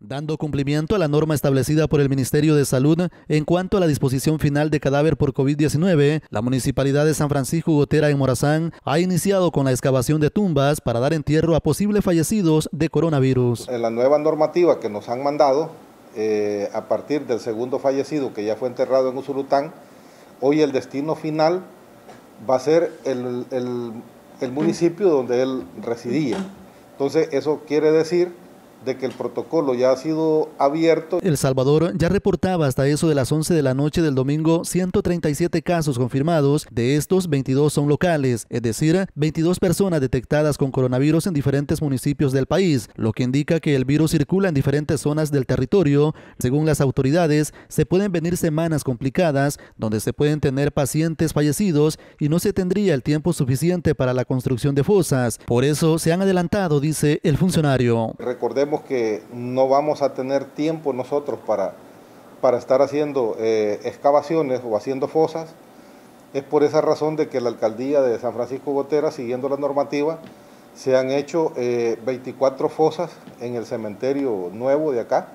dando cumplimiento a la norma establecida por el Ministerio de Salud en cuanto a la disposición final de cadáver por COVID-19, la Municipalidad de San Francisco Gotera en Morazán ha iniciado con la excavación de tumbas para dar entierro a posibles fallecidos de coronavirus. En la nueva normativa que nos han mandado, eh, a partir del segundo fallecido que ya fue enterrado en Usulután, hoy el destino final va a ser el, el municipio donde él residía. Entonces eso quiere decir de que el protocolo ya ha sido abierto. El Salvador ya reportaba hasta eso de las 11 de la noche del domingo 137 casos confirmados, de estos 22 son locales, es decir, 22 personas detectadas con coronavirus en diferentes municipios del país, lo que indica que el virus circula en diferentes zonas del territorio. Según las autoridades, se pueden venir semanas complicadas donde se pueden tener pacientes fallecidos y no se tendría el tiempo suficiente para la construcción de fosas. Por eso se han adelantado, dice el funcionario. Recordemos que no vamos a tener tiempo nosotros para, para estar haciendo eh, excavaciones o haciendo fosas. Es por esa razón de que la alcaldía de San Francisco Gotera, siguiendo la normativa, se han hecho 24 eh, fosas en el cementerio nuevo de acá,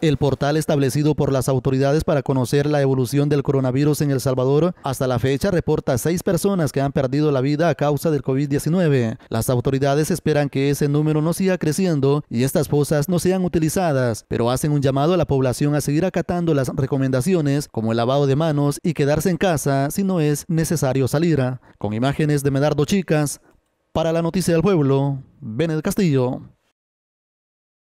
el portal establecido por las autoridades para conocer la evolución del coronavirus en El Salvador hasta la fecha reporta seis personas que han perdido la vida a causa del COVID-19. Las autoridades esperan que ese número no siga creciendo y estas fosas no sean utilizadas, pero hacen un llamado a la población a seguir acatando las recomendaciones como el lavado de manos y quedarse en casa si no es necesario salir. Con imágenes de Medardo Chicas, para la noticia del pueblo, el Castillo.